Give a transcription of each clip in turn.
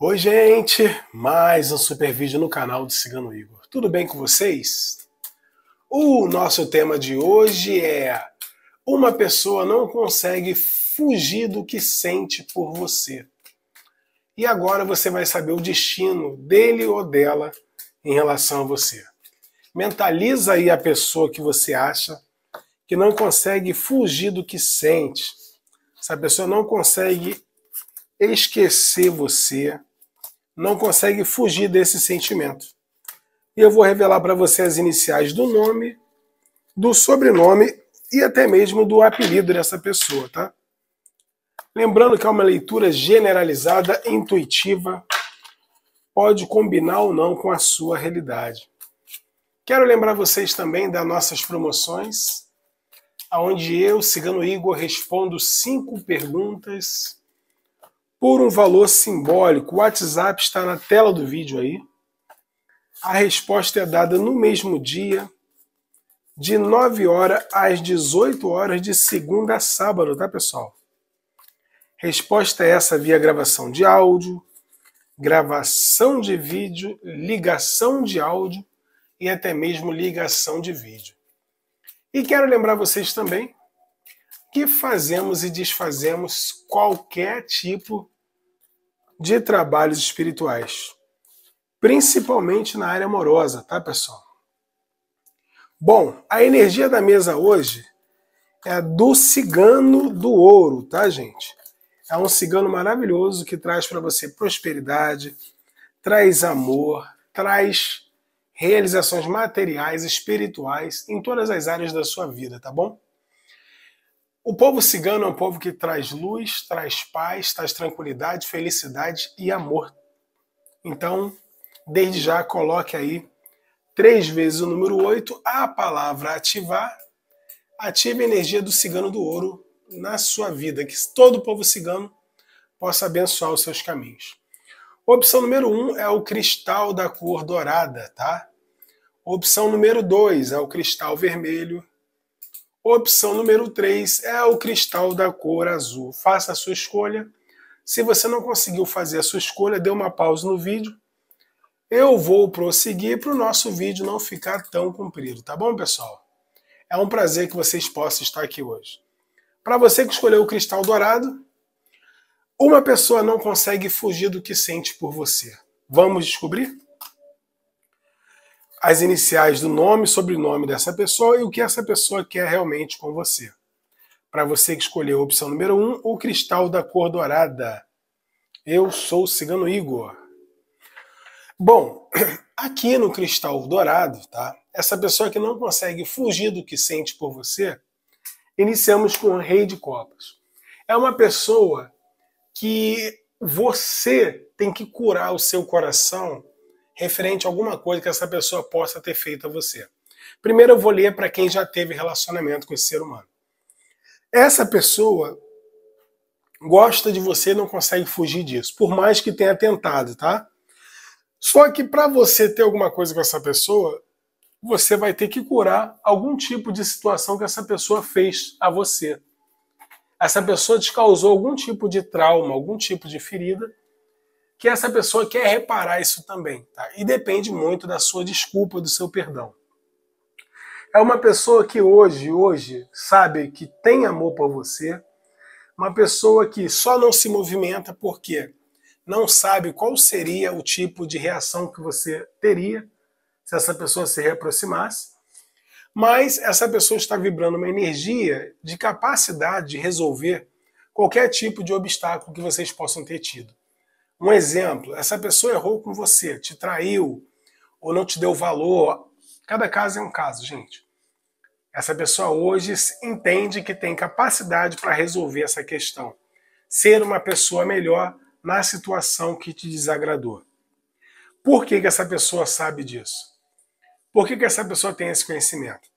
Oi, gente! Mais um super vídeo no canal do Cigano Igor. Tudo bem com vocês? O nosso tema de hoje é Uma pessoa não consegue fugir do que sente por você. E agora você vai saber o destino dele ou dela em relação a você. Mentaliza aí a pessoa que você acha que não consegue fugir do que sente. Essa pessoa não consegue esquecer você, não consegue fugir desse sentimento. E eu vou revelar para você as iniciais do nome, do sobrenome e até mesmo do apelido dessa pessoa, tá? Lembrando que é uma leitura generalizada, intuitiva, pode combinar ou não com a sua realidade. Quero lembrar vocês também das nossas promoções, aonde eu, Cigano Igor, respondo cinco perguntas por um valor simbólico. O WhatsApp está na tela do vídeo aí. A resposta é dada no mesmo dia, de 9 horas às 18 horas, de segunda a sábado, tá, pessoal? Resposta é essa via gravação de áudio, gravação de vídeo, ligação de áudio e até mesmo ligação de vídeo. E quero lembrar vocês também que fazemos e desfazemos qualquer tipo de trabalhos espirituais, principalmente na área amorosa, tá, pessoal? Bom, a energia da mesa hoje é do cigano do ouro, tá, gente? É um cigano maravilhoso que traz para você prosperidade, traz amor, traz realizações materiais, espirituais, em todas as áreas da sua vida, tá bom? O povo cigano é um povo que traz luz, traz paz, traz tranquilidade, felicidade e amor. Então, desde já, coloque aí três vezes o número 8, a palavra ativar. Ative a energia do cigano do ouro na sua vida, que todo o povo cigano possa abençoar os seus caminhos. Opção número 1 um é o cristal da cor dourada, tá? Opção número 2 é o cristal vermelho. Opção número 3 é o cristal da cor azul. Faça a sua escolha. Se você não conseguiu fazer a sua escolha, dê uma pausa no vídeo. Eu vou prosseguir para o nosso vídeo não ficar tão comprido, tá bom, pessoal? É um prazer que vocês possam estar aqui hoje. Para você que escolheu o cristal dourado, uma pessoa não consegue fugir do que sente por você. Vamos descobrir? as iniciais do nome e sobrenome dessa pessoa e o que essa pessoa quer realmente com você. Para você que escolheu a opção número 1, um, o cristal da cor dourada. Eu sou o cigano Igor. Bom, aqui no cristal dourado, tá? Essa pessoa que não consegue fugir do que sente por você, iniciamos com o Rei de Copas. É uma pessoa que você tem que curar o seu coração referente a alguma coisa que essa pessoa possa ter feito a você. Primeiro eu vou ler para quem já teve relacionamento com esse ser humano. Essa pessoa gosta de você, e não consegue fugir disso, por mais que tenha tentado, tá? Só que para você ter alguma coisa com essa pessoa, você vai ter que curar algum tipo de situação que essa pessoa fez a você. Essa pessoa te causou algum tipo de trauma, algum tipo de ferida, que essa pessoa quer reparar isso também. Tá? E depende muito da sua desculpa, do seu perdão. É uma pessoa que hoje, hoje, sabe que tem amor por você, uma pessoa que só não se movimenta porque não sabe qual seria o tipo de reação que você teria se essa pessoa se reaproximasse, mas essa pessoa está vibrando uma energia de capacidade de resolver qualquer tipo de obstáculo que vocês possam ter tido. Um exemplo, essa pessoa errou com você, te traiu ou não te deu valor. Cada caso é um caso, gente. Essa pessoa hoje entende que tem capacidade para resolver essa questão, ser uma pessoa melhor na situação que te desagradou. Por que, que essa pessoa sabe disso? Por que, que essa pessoa tem esse conhecimento?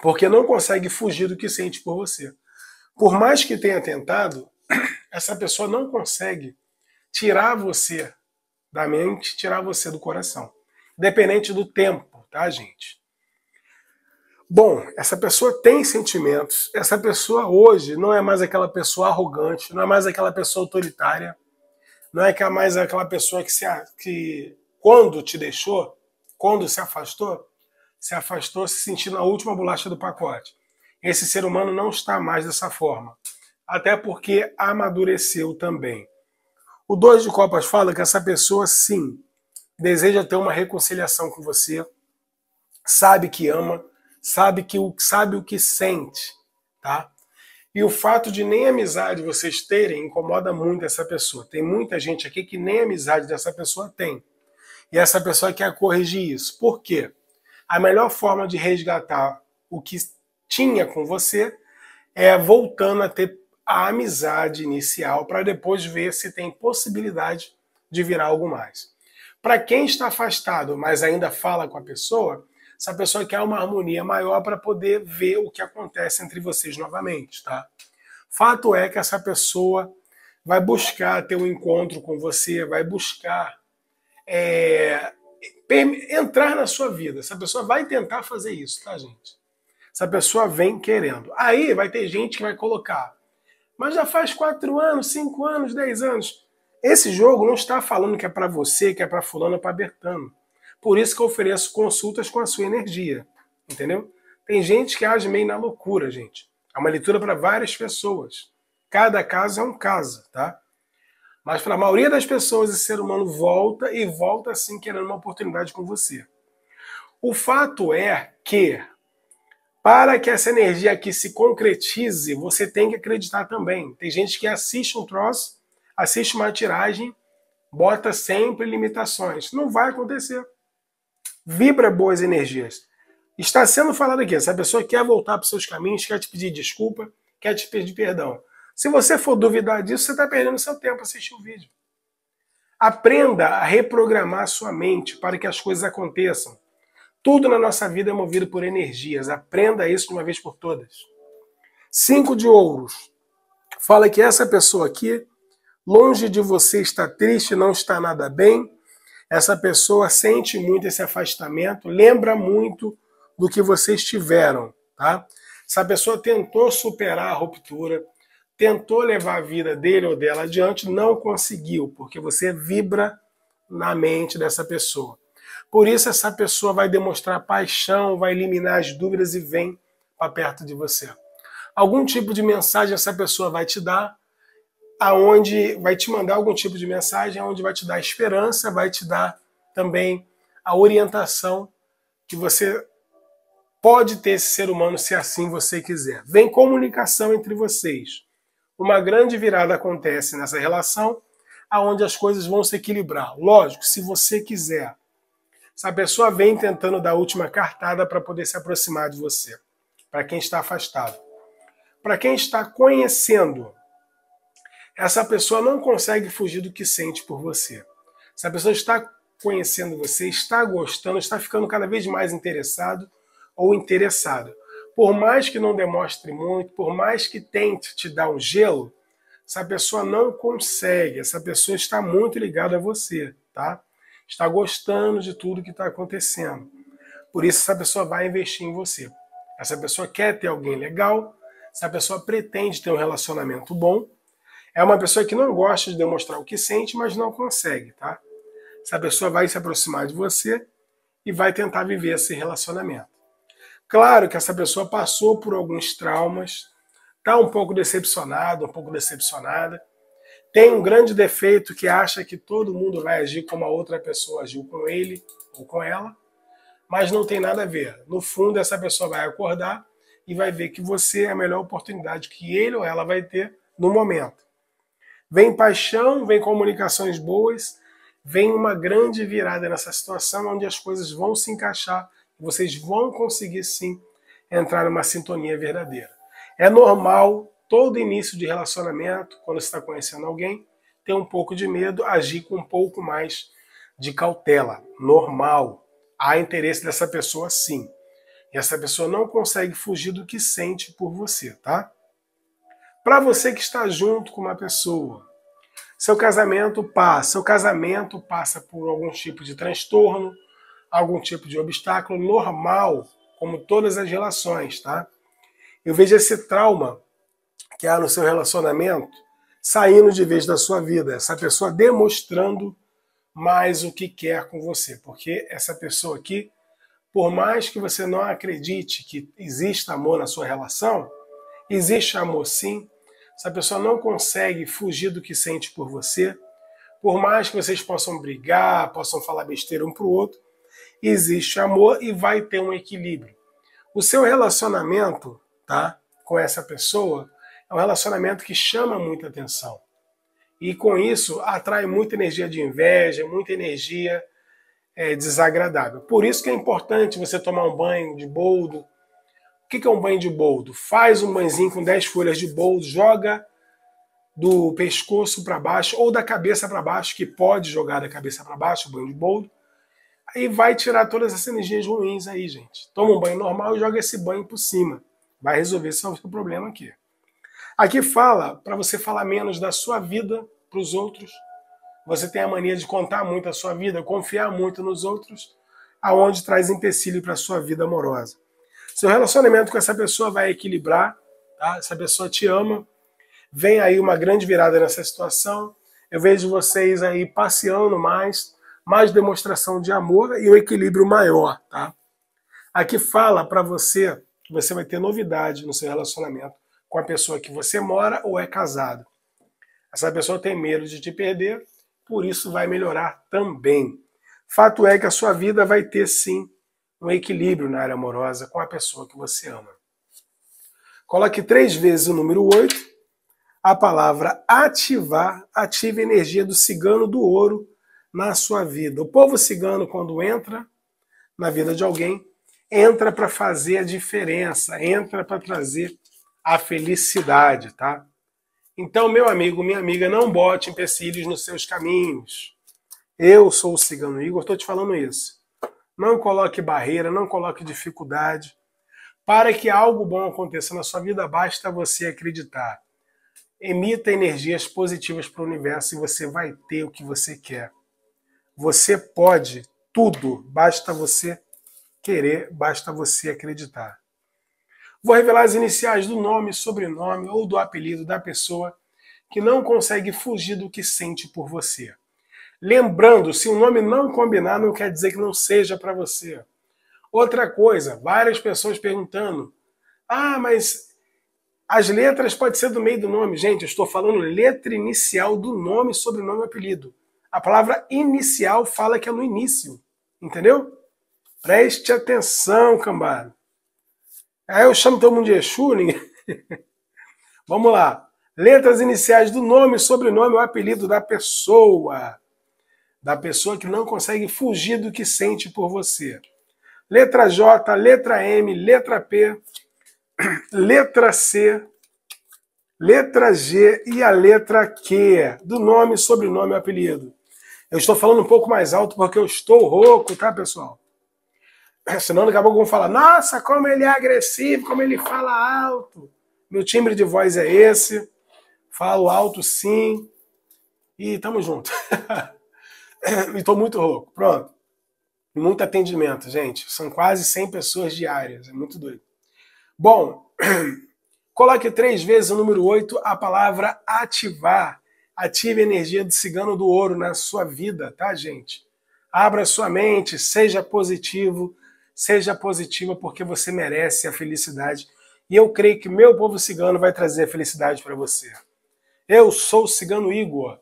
Porque não consegue fugir do que sente por você. Por mais que tenha tentado, essa pessoa não consegue tirar você da mente, tirar você do coração. independente do tempo, tá, gente? Bom, essa pessoa tem sentimentos. Essa pessoa hoje não é mais aquela pessoa arrogante, não é mais aquela pessoa autoritária, não é, é mais aquela pessoa que, se, que quando te deixou, quando se afastou, se afastou se sentindo a última bolacha do pacote. Esse ser humano não está mais dessa forma. Até porque amadureceu também. O dois de copas fala que essa pessoa, sim, deseja ter uma reconciliação com você, sabe que ama, sabe que sabe o que sente, tá? E o fato de nem amizade vocês terem incomoda muito essa pessoa. Tem muita gente aqui que nem amizade dessa pessoa tem. E essa pessoa quer corrigir isso. Por quê? A melhor forma de resgatar o que tinha com você é voltando a ter a amizade inicial para depois ver se tem possibilidade de virar algo mais. Para quem está afastado, mas ainda fala com a pessoa, essa pessoa quer uma harmonia maior para poder ver o que acontece entre vocês novamente, tá? Fato é que essa pessoa vai buscar ter um encontro com você, vai buscar é, entrar na sua vida. Essa pessoa vai tentar fazer isso, tá, gente? Essa pessoa vem querendo. Aí vai ter gente que vai colocar mas já faz quatro anos, cinco anos, dez anos. Esse jogo não está falando que é para você, que é para fulano, para Bertano. Por isso que eu ofereço consultas com a sua energia, entendeu? Tem gente que age meio na loucura, gente. É uma leitura para várias pessoas. Cada caso é um caso, tá? Mas para a maioria das pessoas, esse ser humano volta e volta assim querendo uma oportunidade com você. O fato é que para que essa energia aqui se concretize, você tem que acreditar também. Tem gente que assiste um troço, assiste uma tiragem, bota sempre limitações. Não vai acontecer. Vibra boas energias. Está sendo falado aqui, essa pessoa quer voltar para os seus caminhos, quer te pedir desculpa, quer te pedir perdão. Se você for duvidar disso, você está perdendo seu tempo assistindo o vídeo. Aprenda a reprogramar sua mente para que as coisas aconteçam. Tudo na nossa vida é movido por energias. Aprenda isso de uma vez por todas. Cinco de ouros. Fala que essa pessoa aqui, longe de você, está triste, não está nada bem. Essa pessoa sente muito esse afastamento, lembra muito do que vocês tiveram, tá? Essa pessoa tentou superar a ruptura, tentou levar a vida dele ou dela adiante, não conseguiu, porque você vibra na mente dessa pessoa. Por isso, essa pessoa vai demonstrar paixão, vai eliminar as dúvidas e vem para perto de você. Algum tipo de mensagem essa pessoa vai te dar, aonde vai te mandar algum tipo de mensagem, aonde vai te dar esperança, vai te dar também a orientação que você pode ter esse ser humano se assim você quiser. Vem comunicação entre vocês. Uma grande virada acontece nessa relação, aonde as coisas vão se equilibrar. Lógico, se você quiser. Essa pessoa vem tentando dar a última cartada para poder se aproximar de você, para quem está afastado. Para quem está conhecendo, essa pessoa não consegue fugir do que sente por você. Essa pessoa está conhecendo você, está gostando, está ficando cada vez mais interessado ou interessado. Por mais que não demonstre muito, por mais que tente te dar um gelo, essa pessoa não consegue, essa pessoa está muito ligada a você, tá? está gostando de tudo que está acontecendo. Por isso, essa pessoa vai investir em você. Essa pessoa quer ter alguém legal, essa pessoa pretende ter um relacionamento bom. É uma pessoa que não gosta de demonstrar o que sente, mas não consegue, tá? Essa pessoa vai se aproximar de você e vai tentar viver esse relacionamento. Claro que essa pessoa passou por alguns traumas, está um pouco decepcionado, um pouco decepcionada tem um grande defeito que acha que todo mundo vai agir como a outra pessoa agiu com ele ou com ela, mas não tem nada a ver. No fundo, essa pessoa vai acordar e vai ver que você é a melhor oportunidade que ele ou ela vai ter no momento. Vem paixão, vem comunicações boas, vem uma grande virada nessa situação onde as coisas vão se encaixar vocês vão conseguir sim entrar numa sintonia verdadeira. É normal Todo início de relacionamento, quando você está conhecendo alguém, ter um pouco de medo, agir com um pouco mais de cautela. Normal. Há interesse dessa pessoa, sim. E essa pessoa não consegue fugir do que sente por você, tá? Para você que está junto com uma pessoa, seu casamento passa, seu casamento passa por algum tipo de transtorno, algum tipo de obstáculo normal, como todas as relações, tá? Eu vejo esse trauma que há no seu relacionamento saindo de vez da sua vida, essa pessoa demonstrando mais o que quer com você, porque essa pessoa aqui, por mais que você não acredite que exista amor na sua relação, existe amor sim. Essa pessoa não consegue fugir do que sente por você, por mais que vocês possam brigar, possam falar besteira um para o outro, existe amor e vai ter um equilíbrio. O seu relacionamento, tá, com essa pessoa é um relacionamento que chama muita atenção. E com isso atrai muita energia de inveja, muita energia é, desagradável. Por isso que é importante você tomar um banho de boldo. O que é um banho de boldo? Faz um banhozinho com 10 folhas de boldo, joga do pescoço para baixo ou da cabeça para baixo, que pode jogar da cabeça para baixo, banho de boldo. Aí vai tirar todas essas energias ruins aí, gente. Toma um banho normal e joga esse banho por cima. Vai resolver seu problema aqui. Aqui fala para você falar menos da sua vida para os outros. Você tem a mania de contar muito a sua vida, confiar muito nos outros, aonde traz empecilho para a sua vida amorosa. Seu relacionamento com essa pessoa vai equilibrar, tá? Essa pessoa te ama. Vem aí uma grande virada nessa situação. Eu vejo vocês aí passeando mais, mais demonstração de amor e um equilíbrio maior, tá? Aqui fala para você que você vai ter novidade no seu relacionamento com a pessoa que você mora ou é casado. Essa pessoa tem medo de te perder, por isso vai melhorar também. Fato é que a sua vida vai ter sim um equilíbrio na área amorosa com a pessoa que você ama. Coloque três vezes o número 8, a palavra ativar, ativa a energia do cigano do ouro na sua vida. O povo cigano, quando entra na vida de alguém, entra para fazer a diferença, entra para trazer a felicidade, tá? Então, meu amigo, minha amiga, não bote empecilhos nos seus caminhos. Eu sou o Cigano Igor, estou te falando isso. Não coloque barreira, não coloque dificuldade. Para que algo bom aconteça na sua vida, basta você acreditar. Emita energias positivas para o universo e você vai ter o que você quer. Você pode tudo, basta você querer, basta você acreditar. Vou revelar as iniciais do nome, sobrenome ou do apelido da pessoa que não consegue fugir do que sente por você. Lembrando, se o nome não combinar, não quer dizer que não seja para você. Outra coisa, várias pessoas perguntando: ah, mas as letras pode ser do meio do nome. Gente, eu estou falando letra inicial do nome, sobrenome e apelido. A palavra inicial fala que é no início. Entendeu? Preste atenção, cambada. Aí é, eu chamo todo mundo de Exu, ninguém... Vamos lá. Letras iniciais do nome, sobrenome, é o apelido da pessoa. Da pessoa que não consegue fugir do que sente por você. Letra J, letra M, letra P, letra C, letra G e a letra Q. Do nome, sobrenome, é apelido. Eu estou falando um pouco mais alto porque eu estou rouco, tá, pessoal? Senão daqui a pouco vão falar, nossa, como ele é agressivo, como ele fala alto. Meu timbre de voz é esse, falo alto sim. E tamo junto. e tô muito rouco. Pronto. Muito atendimento, gente. São quase 100 pessoas diárias. É muito doido. Bom, coloque três vezes o número 8, a palavra ativar. Ative a energia do cigano do ouro na sua vida, tá, gente? Abra sua mente, seja positivo, Seja positiva porque você merece a felicidade. E eu creio que meu povo cigano vai trazer a felicidade para você. Eu sou o cigano Igor.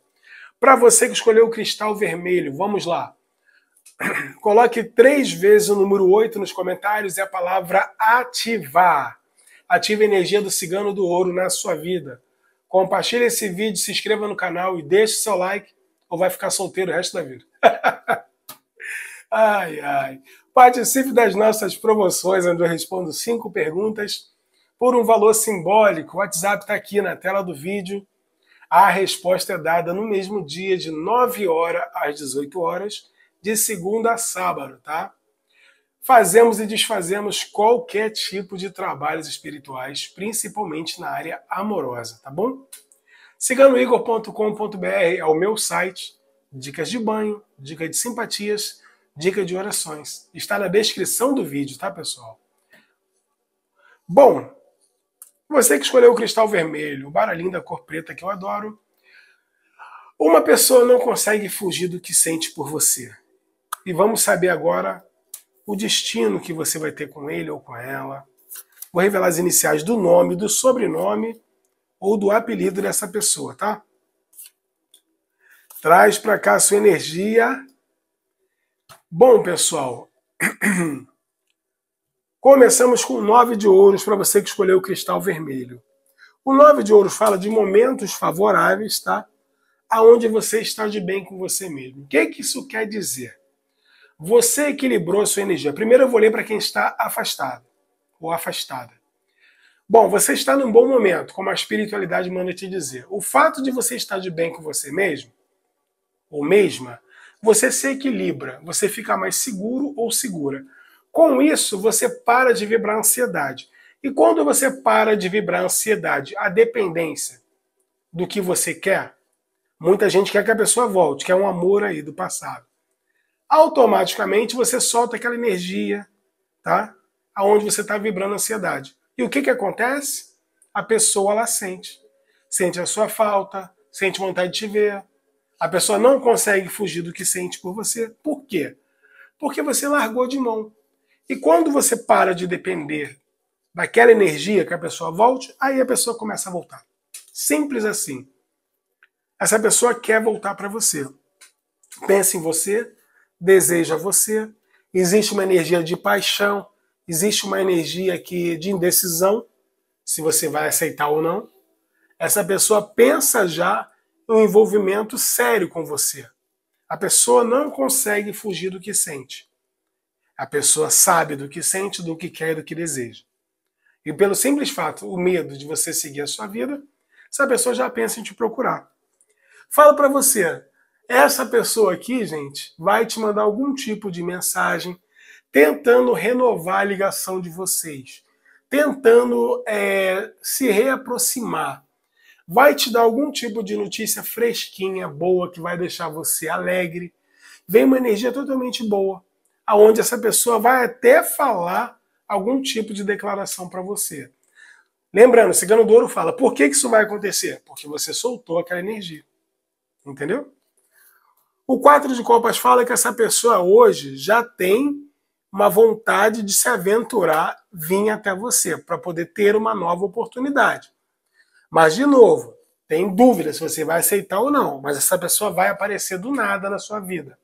Para você que escolheu o cristal vermelho, vamos lá. Coloque três vezes o número 8 nos comentários e a palavra ativar. Ative a energia do cigano do ouro na sua vida. Compartilhe esse vídeo, se inscreva no canal e deixe seu like, ou vai ficar solteiro o resto da vida. ai, ai. Participe das nossas promoções, onde eu respondo cinco perguntas por um valor simbólico. O WhatsApp está aqui na tela do vídeo. A resposta é dada no mesmo dia, de 9 horas às 18 horas, de segunda a sábado, tá? Fazemos e desfazemos qualquer tipo de trabalhos espirituais, principalmente na área amorosa, tá bom? Siga no igor.com.br, é o meu site, dicas de banho, dicas de simpatias dica de orações. Está na descrição do vídeo, tá, pessoal? Bom, você que escolheu o cristal vermelho, o baralhinho da cor preta que eu adoro, uma pessoa não consegue fugir do que sente por você. E vamos saber agora o destino que você vai ter com ele ou com ela. Vou revelar as iniciais do nome, do sobrenome ou do apelido dessa pessoa, tá? Traz para cá a sua energia Bom, pessoal, começamos com nove de ouros para você que escolheu o cristal vermelho. O nove de ouros fala de momentos favoráveis, tá? Aonde você está de bem com você mesmo. O que, que isso quer dizer? Você equilibrou a sua energia. Primeiro eu vou ler para quem está afastado ou afastada. Bom, você está num bom momento, como a espiritualidade manda te dizer. O fato de você estar de bem com você mesmo, ou mesma, você se equilibra, você fica mais seguro ou segura. Com isso, você para de vibrar ansiedade. E quando você para de vibrar ansiedade, a dependência do que você quer, muita gente quer que a pessoa volte, quer um amor aí do passado. Automaticamente você solta aquela energia, tá? Aonde você está vibrando ansiedade. E o que, que acontece? A pessoa ela sente. Sente a sua falta, sente vontade de te ver, a pessoa não consegue fugir do que sente por você. Por quê? Porque você largou de mão. E quando você para de depender daquela energia que a pessoa volte, aí a pessoa começa a voltar. Simples assim. Essa pessoa quer voltar para você. Pensa em você, deseja você, existe uma energia de paixão, existe uma energia que de indecisão, se você vai aceitar ou não. Essa pessoa pensa já um envolvimento sério com você. A pessoa não consegue fugir do que sente. A pessoa sabe do que sente, do que quer e do que deseja. E pelo simples fato, o medo de você seguir a sua vida, essa pessoa já pensa em te procurar. Falo para você, essa pessoa aqui, gente, vai te mandar algum tipo de mensagem tentando renovar a ligação de vocês, tentando é, se reaproximar vai te dar algum tipo de notícia fresquinha, boa, que vai deixar você alegre. Vem uma energia totalmente boa, aonde essa pessoa vai até falar algum tipo de declaração para você. Lembrando, Cigano do Ouro fala, por que, que isso vai acontecer? Porque você soltou aquela energia. Entendeu? O 4 de Copas fala que essa pessoa hoje já tem uma vontade de se aventurar, vir até você, para poder ter uma nova oportunidade. Mas, de novo, tem dúvida se você vai aceitar ou não, mas essa pessoa vai aparecer do nada na sua vida.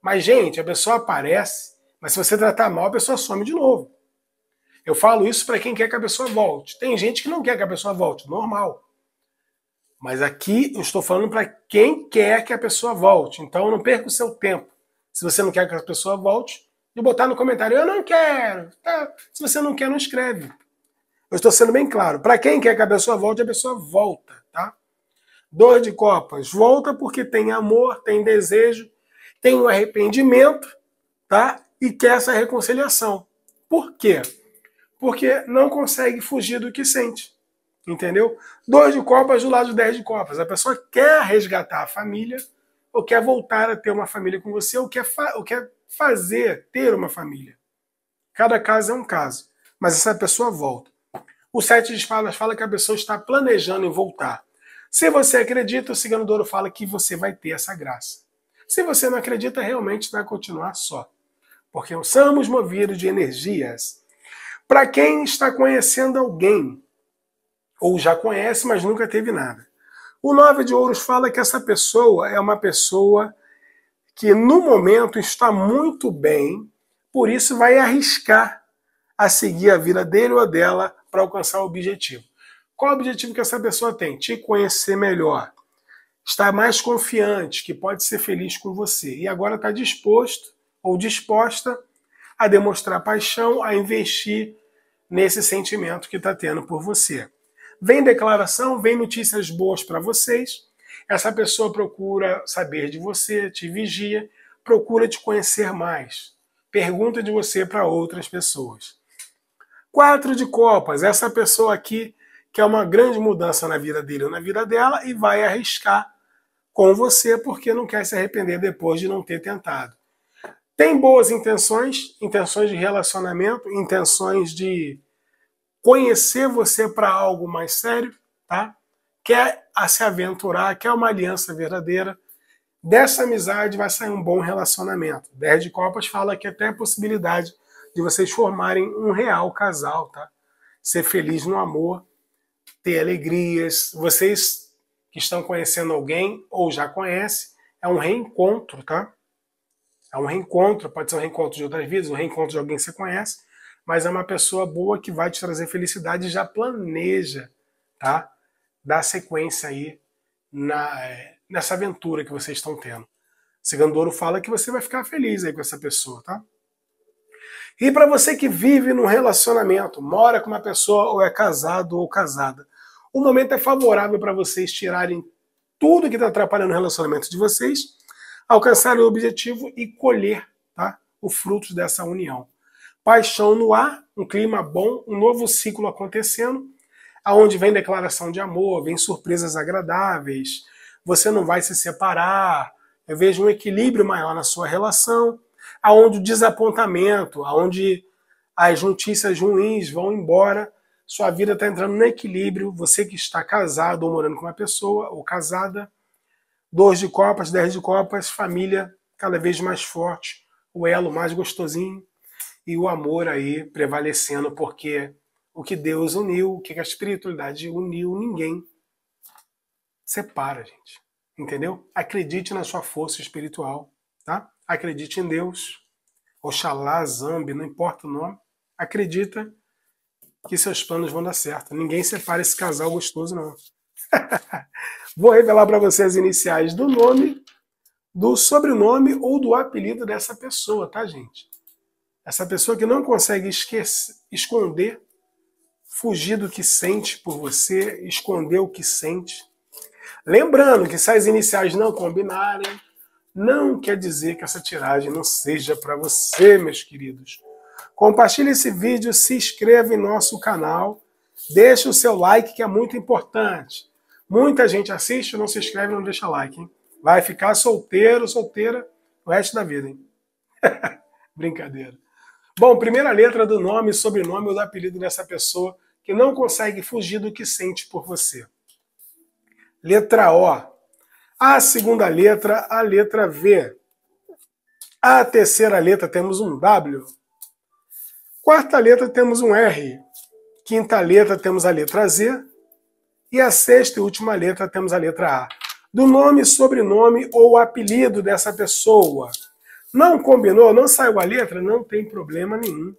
Mas, gente, a pessoa aparece, mas se você tratar mal, a pessoa some de novo. Eu falo isso para quem quer que a pessoa volte. Tem gente que não quer que a pessoa volte, normal. Mas aqui eu estou falando para quem quer que a pessoa volte. Então não perca o seu tempo. Se você não quer que a pessoa volte, de botar no comentário: Eu não quero. Tá. Se você não quer, não escreve. Eu estou sendo bem claro. Para quem quer que a pessoa volte, a pessoa volta, tá? Dor de copas, volta porque tem amor, tem desejo, tem um arrependimento, tá? E quer essa reconciliação. Por quê? Porque não consegue fugir do que sente. Entendeu? Dois de copas do lado de dez de copas. A pessoa quer resgatar a família, ou quer voltar a ter uma família com você, ou quer, ou quer fazer ter uma família. Cada caso é um caso. Mas essa pessoa volta. O sete de espadas fala que a pessoa está planejando em voltar. Se você acredita, o Cigano Douro fala que você vai ter essa graça. Se você não acredita, realmente vai continuar só. Porque somos movidos de energias. Para quem está conhecendo alguém, ou já conhece, mas nunca teve nada. O Nove de Ouros fala que essa pessoa é uma pessoa que no momento está muito bem, por isso vai arriscar a seguir a vida dele ou dela para alcançar o objetivo. Qual o objetivo que essa pessoa tem? Te conhecer melhor, estar mais confiante, que pode ser feliz com você e agora está disposto ou disposta a demonstrar paixão, a investir nesse sentimento que está tendo por você. Vem declaração, vem notícias boas para vocês. Essa pessoa procura saber de você, te vigia, procura te conhecer mais, pergunta de você para outras pessoas. Quatro de copas, essa pessoa aqui que é uma grande mudança na vida dele ou na vida dela e vai arriscar com você porque não quer se arrepender depois de não ter tentado. Tem boas intenções, intenções de relacionamento, intenções de conhecer você para algo mais sério, tá? Quer se aventurar, quer uma aliança verdadeira. Dessa amizade vai sair um bom relacionamento. 10 de Copas fala que é até a possibilidade de vocês formarem um real casal, tá? Ser feliz no amor, ter alegrias. Vocês que estão conhecendo alguém ou já conhecem, é um reencontro, tá? É um reencontro, pode ser um reencontro de outras vidas, um reencontro de alguém que você conhece, mas é uma pessoa boa que vai te trazer felicidade e já planeja, tá? Dar sequência aí na, é, nessa aventura que vocês estão tendo. ouro fala que você vai ficar feliz aí com essa pessoa, tá? E para você que vive num relacionamento, mora com uma pessoa ou é casado ou casada, o momento é favorável para vocês tirarem tudo que está atrapalhando o relacionamento de vocês, alcançar o objetivo e colher tá, o fruto dessa união. Paixão no ar, um clima bom, um novo ciclo acontecendo, aonde vem declaração de amor, vem surpresas agradáveis, você não vai se separar, eu vejo um equilíbrio maior na sua relação aonde o desapontamento, aonde as notícias ruins vão embora, sua vida está entrando no equilíbrio. Você que está casado ou morando com uma pessoa ou casada, dois de copas, dez de copas, família cada vez mais forte, o elo mais gostosinho e o amor aí prevalecendo, porque o que Deus uniu, o que a espiritualidade uniu, ninguém separa, gente. Entendeu? Acredite na sua força espiritual, tá? acredite em Deus, Oxalá, Zambi, não importa o nome, acredita que seus planos vão dar certo. Ninguém separa esse casal gostoso, não. Vou revelar para vocês as iniciais do nome, do sobrenome ou do apelido dessa pessoa, tá, gente? Essa pessoa que não consegue esquecer, esconder, fugir do que sente por você, esconder o que sente. Lembrando que se as iniciais não combinarem, não quer dizer que essa tiragem não seja para você, meus queridos. Compartilhe esse vídeo, se inscreva em nosso canal, deixe o seu like que é muito importante. Muita gente assiste, não se inscreve, não deixa like. Hein? Vai ficar solteiro, solteira o resto da vida. Hein? Brincadeira. Bom, primeira letra do nome, sobrenome ou do apelido dessa pessoa que não consegue fugir do que sente por você. Letra O. A segunda letra, a letra V. A terceira letra temos um W. Quarta letra temos um R. Quinta letra temos a letra Z. E a sexta e última letra temos a letra A. Do nome, sobrenome ou apelido dessa pessoa. Não combinou, não saiu a letra, não tem problema nenhum.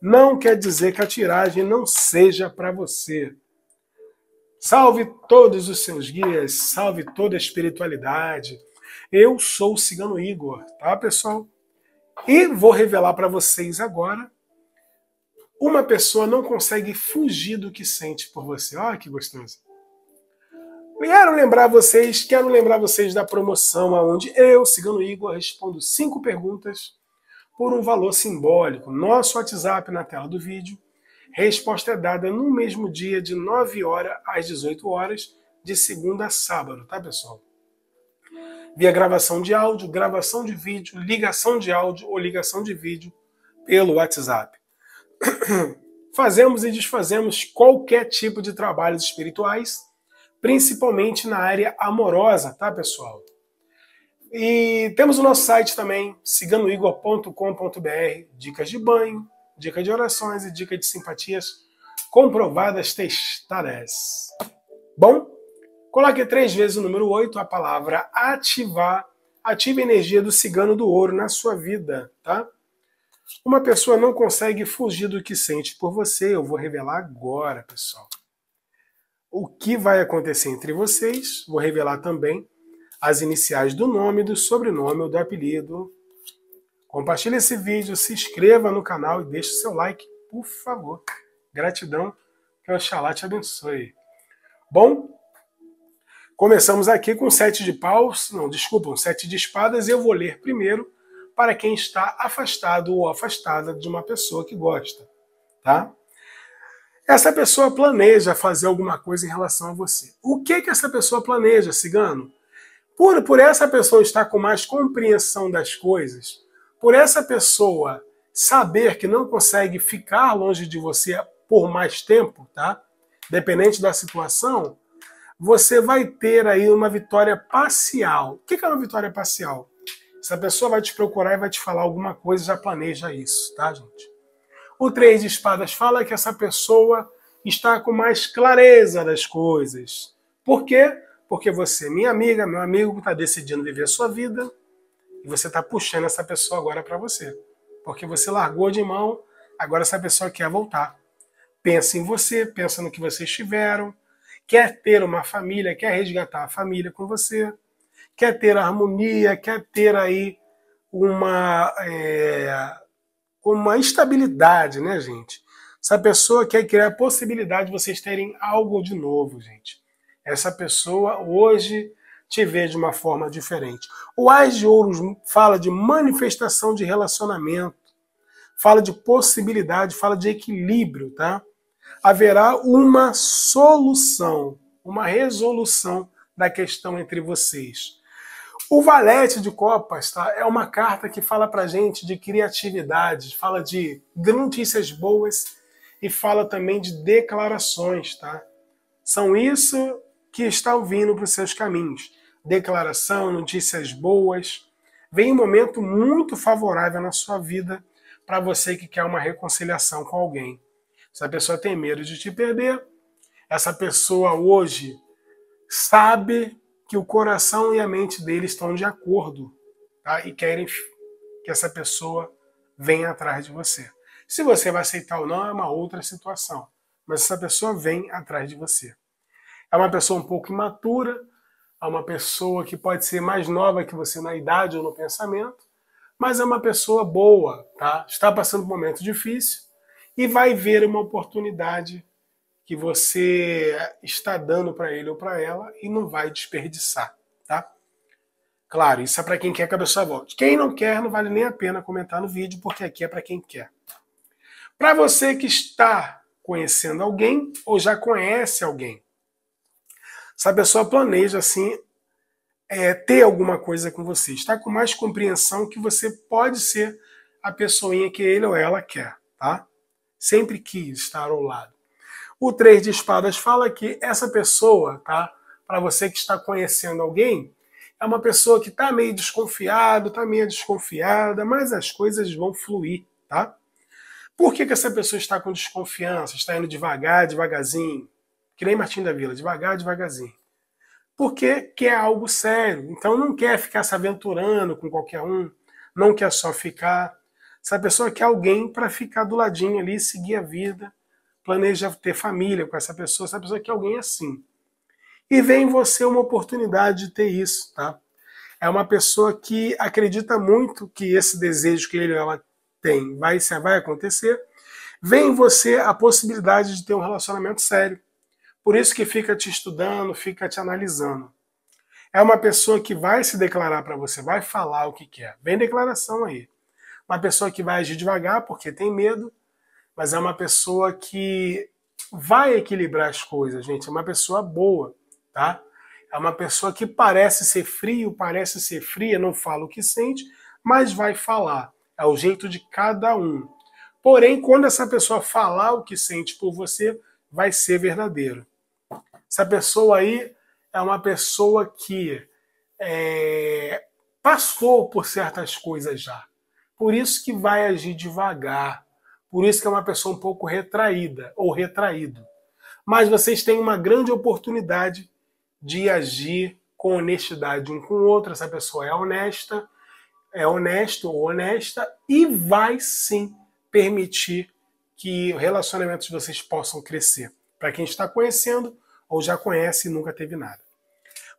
Não quer dizer que a tiragem não seja para você. Salve todos os seus guias, salve toda a espiritualidade. Eu sou o Cigano Igor, tá, pessoal? E vou revelar para vocês agora uma pessoa não consegue fugir do que sente por você. Olha que gostoso. Quero lembrar vocês, quero lembrar vocês da promoção aonde eu, Cigano Igor, respondo cinco perguntas por um valor simbólico. Nosso WhatsApp na tela do vídeo Resposta é dada no mesmo dia, de 9 horas às 18 horas, de segunda a sábado, tá, pessoal? Via gravação de áudio, gravação de vídeo, ligação de áudio ou ligação de vídeo pelo WhatsApp. Fazemos e desfazemos qualquer tipo de trabalhos espirituais, principalmente na área amorosa, tá, pessoal? E temos o nosso site também, ciganoigor.com.br, dicas de banho, dica de orações e dica de simpatias comprovadas, testadas. Bom, coloque três vezes o número 8, a palavra ativar. Ative a energia do cigano do ouro na sua vida, tá? Uma pessoa não consegue fugir do que sente por você. Eu vou revelar agora, pessoal. O que vai acontecer entre vocês? Vou revelar também as iniciais do nome, do sobrenome ou do apelido Compartilhe esse vídeo, se inscreva no canal e deixe seu like, por favor. Gratidão, que Oxalá te abençoe. Bom, começamos aqui com sete de paus, não, desculpa, sete de espadas, eu vou ler primeiro para quem está afastado ou afastada de uma pessoa que gosta, tá? Essa pessoa planeja fazer alguma coisa em relação a você. O que que essa pessoa planeja, cigano? Por, por essa pessoa estar com mais compreensão das coisas, por essa pessoa saber que não consegue ficar longe de você por mais tempo, tá? Dependente da situação, você vai ter aí uma vitória parcial. O que é uma vitória parcial? Essa pessoa vai te procurar e vai te falar alguma coisa, já planeja isso, tá, gente? O Três de Espadas fala que essa pessoa está com mais clareza das coisas. Por quê? Porque você, minha amiga, meu amigo, está decidindo viver a sua vida, e você está puxando essa pessoa agora para você. Porque você largou de mão, agora essa pessoa quer voltar. Pensa em você, pensa no que vocês tiveram, quer ter uma família, quer resgatar a família com você, quer ter harmonia, quer ter aí uma, é, uma estabilidade, né, gente? Essa pessoa quer criar a possibilidade de vocês terem algo de novo, gente. Essa pessoa hoje te vê de uma forma diferente. O Ais de Ouros fala de manifestação de relacionamento, fala de possibilidade, fala de equilíbrio, tá? Haverá uma solução, uma resolução da questão entre vocês. O Valete de Copas tá? é uma carta que fala para gente de criatividade, fala de notícias boas e fala também de declarações, tá? São isso que está vindo para os seus caminhos declaração, notícias boas. Vem um momento muito favorável na sua vida para você que quer uma reconciliação com alguém. Essa pessoa tem medo de te perder, essa pessoa hoje sabe que o coração e a mente dele estão de acordo tá? e querem que essa pessoa venha atrás de você. Se você vai aceitar ou não é uma outra situação, mas essa pessoa vem atrás de você. É uma pessoa um pouco imatura, a uma pessoa que pode ser mais nova que você na idade ou no pensamento, mas é uma pessoa boa, tá? Está passando um momento difícil e vai ver uma oportunidade que você está dando para ele ou para ela e não vai desperdiçar, tá? Claro, isso é para quem quer que a pessoa volte. Quem não quer, não vale nem a pena comentar no vídeo, porque aqui é para quem quer. Para você que está conhecendo alguém ou já conhece alguém, Sabe, a pessoa planeja assim é, ter alguma coisa com você, está com mais compreensão que você pode ser a pessoinha que ele ou ela quer, tá? Sempre quis estar ao lado. O três de espadas fala que essa pessoa, tá? Para você que está conhecendo alguém, é uma pessoa que está meio desconfiado, está meio desconfiada, mas as coisas vão fluir, tá? Por que, que essa pessoa está com desconfiança, está indo devagar, devagarzinho? que nem Martim da Vila, devagar, devagarzinho. Porque quer algo sério, então não quer ficar se aventurando com qualquer um, não quer só ficar. Essa pessoa quer alguém para ficar do ladinho ali, seguir a vida, planeja ter família com essa pessoa, essa pessoa quer alguém assim. E vem você uma oportunidade de ter isso, tá? É uma pessoa que acredita muito que esse desejo que ele ou ela tem vai, vai acontecer. Vem você a possibilidade de ter um relacionamento sério por isso que fica te estudando, fica te analisando. É uma pessoa que vai se declarar para você, vai falar o que quer. Vem declaração aí. Uma pessoa que vai agir devagar porque tem medo, mas é uma pessoa que vai equilibrar as coisas, gente. É uma pessoa boa, tá? É uma pessoa que parece ser frio, parece ser fria, não fala o que sente, mas vai falar. É o jeito de cada um. Porém, quando essa pessoa falar o que sente por você, vai ser verdadeiro. Essa pessoa aí é uma pessoa que é, passou por certas coisas já. Por isso que vai agir devagar. Por isso que é uma pessoa um pouco retraída ou retraído. Mas vocês têm uma grande oportunidade de agir com honestidade um com o outro. Essa pessoa é honesta, é honesto ou honesta e vai sim permitir que relacionamentos de vocês possam crescer. Para quem está conhecendo ou já conhece e nunca teve nada.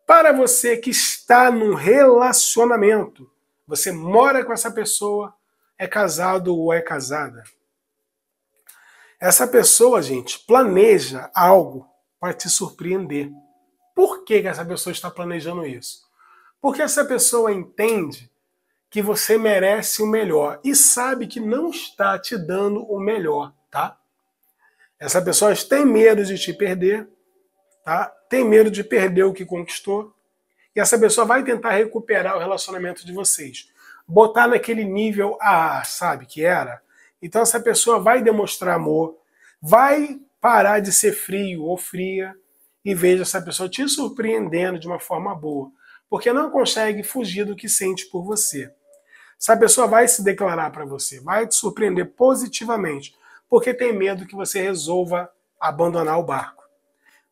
Para você que está num relacionamento, você mora com essa pessoa, é casado ou é casada. Essa pessoa, gente, planeja algo para te surpreender. Por que, que essa pessoa está planejando isso? Porque essa pessoa entende que você merece o melhor e sabe que não está te dando o melhor, tá? Essa pessoa tem medo de te perder, tá? Tem medo de perder o que conquistou. E essa pessoa vai tentar recuperar o relacionamento de vocês. Botar naquele nível A, sabe, que era. Então essa pessoa vai demonstrar amor, vai parar de ser frio ou fria e veja essa pessoa te surpreendendo de uma forma boa, porque não consegue fugir do que sente por você. Essa pessoa vai se declarar para você, vai te surpreender positivamente, porque tem medo que você resolva abandonar o barco.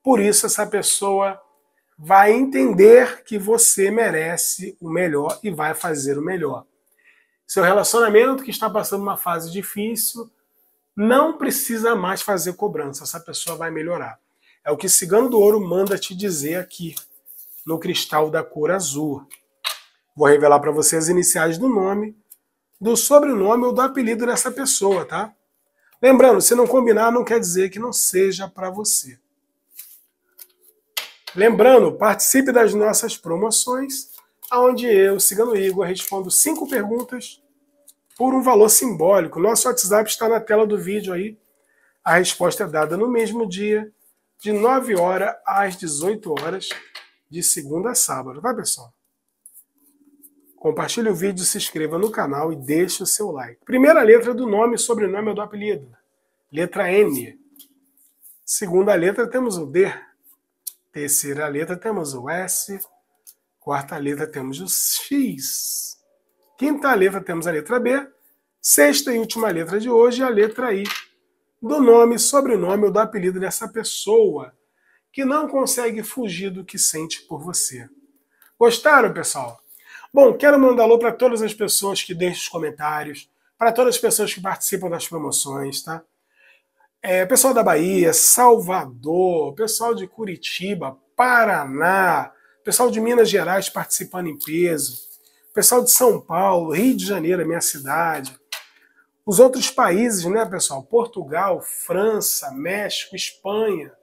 Por isso, essa pessoa vai entender que você merece o melhor e vai fazer o melhor. Seu relacionamento que está passando uma fase difícil não precisa mais fazer cobrança, essa pessoa vai melhorar. É o que Cigano do Ouro manda te dizer aqui no Cristal da Cor Azul. Vou revelar para vocês as iniciais do nome, do sobrenome ou do apelido dessa pessoa, tá? Lembrando, se não combinar, não quer dizer que não seja para você. Lembrando, participe das nossas promoções, onde eu, Cigano Igor, respondo cinco perguntas por um valor simbólico. Nosso WhatsApp está na tela do vídeo aí. A resposta é dada no mesmo dia, de 9 horas às 18 horas, de segunda a sábado, tá, pessoal? Compartilhe o vídeo, se inscreva no canal e deixe o seu like. Primeira letra do nome, sobrenome ou do apelido. Letra N. Segunda letra temos o D. Terceira letra temos o S. Quarta letra temos o X. Quinta letra temos a letra B. Sexta e última letra de hoje é a letra I. Do nome, sobrenome ou do apelido dessa pessoa que não consegue fugir do que sente por você. Gostaram, pessoal? Bom, quero mandar alô para todas as pessoas que deixam os comentários, para todas as pessoas que participam das promoções, tá? É, pessoal da Bahia, Salvador, pessoal de Curitiba, Paraná, pessoal de Minas Gerais participando em peso, pessoal de São Paulo, Rio de Janeiro, minha cidade. Os outros países, né, pessoal? Portugal, França, México, Espanha,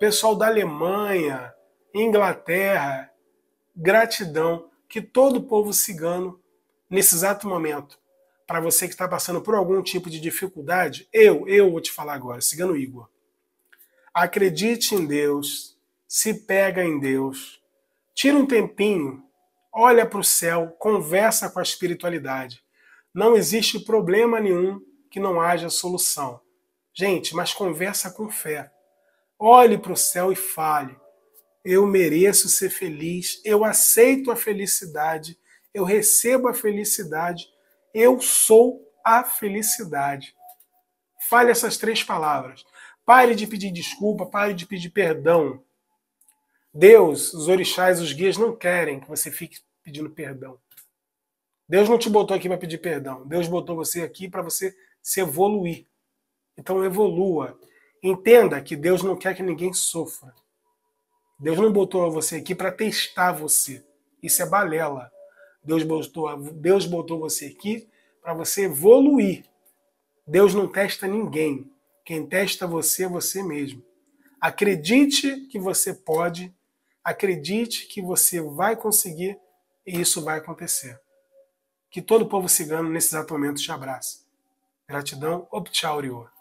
pessoal da Alemanha, Inglaterra. Gratidão que todo povo cigano, nesse exato momento, para você que está passando por algum tipo de dificuldade, eu, eu vou te falar agora, cigano Igor. Acredite em Deus, se pega em Deus, tira um tempinho, olha para o céu, conversa com a espiritualidade. Não existe problema nenhum que não haja solução. Gente, mas conversa com fé. Olhe para o céu e fale eu mereço ser feliz, eu aceito a felicidade, eu recebo a felicidade, eu sou a felicidade. Fale essas três palavras. Pare de pedir desculpa, pare de pedir perdão. Deus, os orixás, os guias não querem que você fique pedindo perdão. Deus não te botou aqui para pedir perdão. Deus botou você aqui para você se evoluir. Então evolua. Entenda que Deus não quer que ninguém sofra. Deus não botou você aqui para testar você. Isso é balela. Deus botou, Deus botou você aqui para você evoluir. Deus não testa ninguém. Quem testa você é você mesmo. Acredite que você pode, acredite que você vai conseguir e isso vai acontecer. Que todo o povo cigano nesse exato momento te abrace. Gratidão, Optiaurior.